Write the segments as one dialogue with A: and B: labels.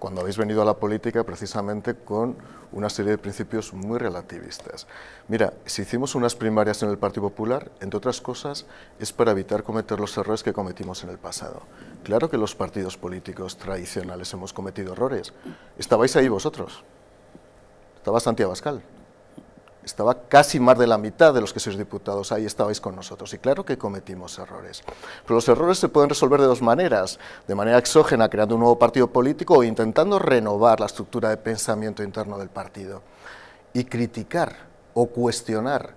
A: cuando habéis venido a la política precisamente con una serie de principios muy relativistas. Mira, si hicimos unas primarias en el Partido Popular, entre otras cosas, es para evitar cometer los errores que cometimos en el pasado. Claro que los partidos políticos tradicionales hemos cometido errores. Estabais ahí vosotros. Estaba Santiago Abascal estaba casi más de la mitad de los que sois diputados, ahí estabais con nosotros. Y claro que cometimos errores. Pero los errores se pueden resolver de dos maneras, de manera exógena, creando un nuevo partido político o intentando renovar la estructura de pensamiento interno del partido. Y criticar o cuestionar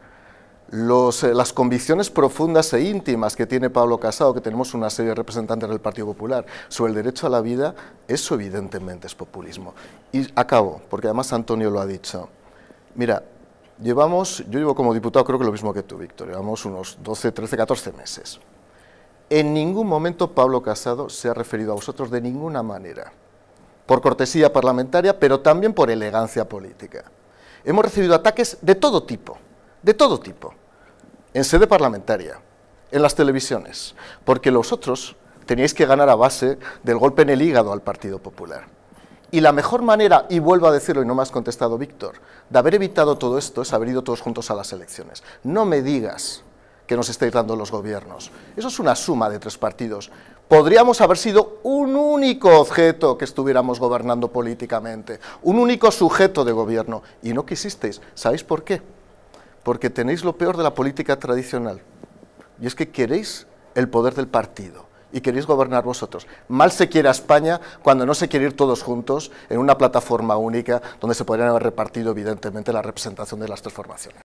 A: los, eh, las convicciones profundas e íntimas que tiene Pablo Casado, que tenemos una serie de representantes del Partido Popular, sobre el derecho a la vida, eso evidentemente es populismo. Y acabo, porque además Antonio lo ha dicho. Mira, Llevamos, yo llevo como diputado creo que lo mismo que tú, Víctor, llevamos unos 12, 13, 14 meses. En ningún momento Pablo Casado se ha referido a vosotros de ninguna manera, por cortesía parlamentaria, pero también por elegancia política. Hemos recibido ataques de todo tipo, de todo tipo, en sede parlamentaria, en las televisiones, porque vosotros teníais que ganar a base del golpe en el hígado al Partido Popular. Y la mejor manera, y vuelvo a decirlo y no me has contestado, Víctor, de haber evitado todo esto es haber ido todos juntos a las elecciones. No me digas que nos estáis dando los gobiernos. Eso es una suma de tres partidos. Podríamos haber sido un único objeto que estuviéramos gobernando políticamente, un único sujeto de gobierno, y no quisisteis. ¿Sabéis por qué? Porque tenéis lo peor de la política tradicional, y es que queréis el poder del partido y queréis gobernar vosotros. Mal se quiere a España cuando no se quiere ir todos juntos en una plataforma única donde se podrían haber repartido evidentemente la representación de las tres formaciones.